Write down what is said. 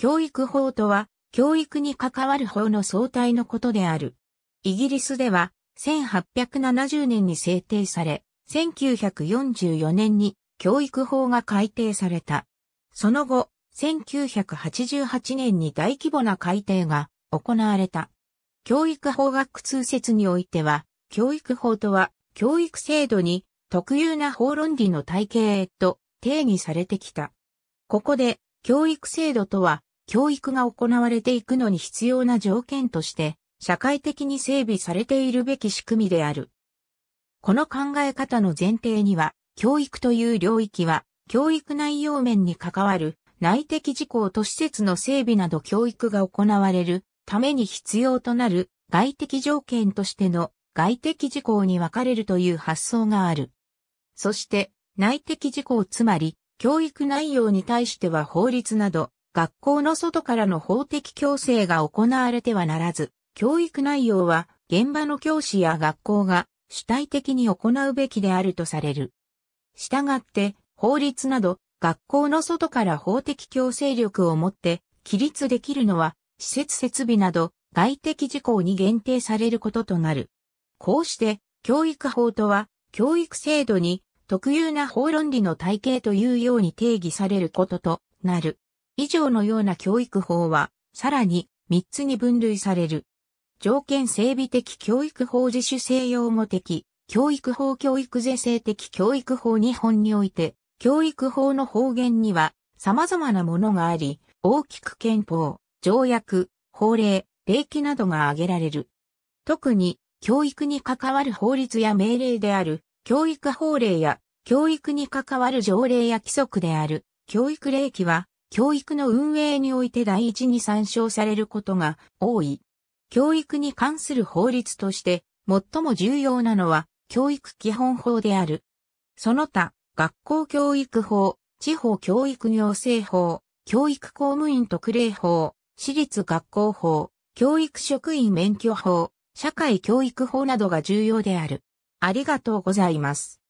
教育法とは、教育に関わる法の総体のことである。イギリスでは、1870年に制定され、1944年に教育法が改定された。その後、1988年に大規模な改定が行われた。教育法学通説においては、教育法とは、教育制度に特有な法論理の体系へと定義されてきた。ここで、教育制度とは、教育が行われていくのに必要な条件として、社会的に整備されているべき仕組みである。この考え方の前提には、教育という領域は、教育内容面に関わる内的事項と施設の整備など教育が行われるために必要となる外的条件としての外的事項に分かれるという発想がある。そして内的事項つまり教育内容に対しては法律など学校の外からの法的強制が行われてはならず、教育内容は現場の教師や学校が主体的に行うべきであるとされる。したがって、法律など学校の外から法的強制力を持って起立できるのは施設設備など外的事項に限定されることとなる。こうして教育法とは教育制度に特有な法論理の体系というように定義されることとなる。以上のような教育法は、さらに三つに分類される。条件整備的教育法自主性用語的、教育法教育是正的教育法日本において、教育法の方言には様々なものがあり、大きく憲法、条約、法令、礼記などが挙げられる。特に、教育に関わる法律や命令である、教育法令や、教育に関わる条例や規則である、教育礼記は、教育の運営において第一に参照されることが多い。教育に関する法律として最も重要なのは教育基本法である。その他、学校教育法、地方教育行政法、教育公務員特例法、私立学校法、教育職員免許法、社会教育法などが重要である。ありがとうございます。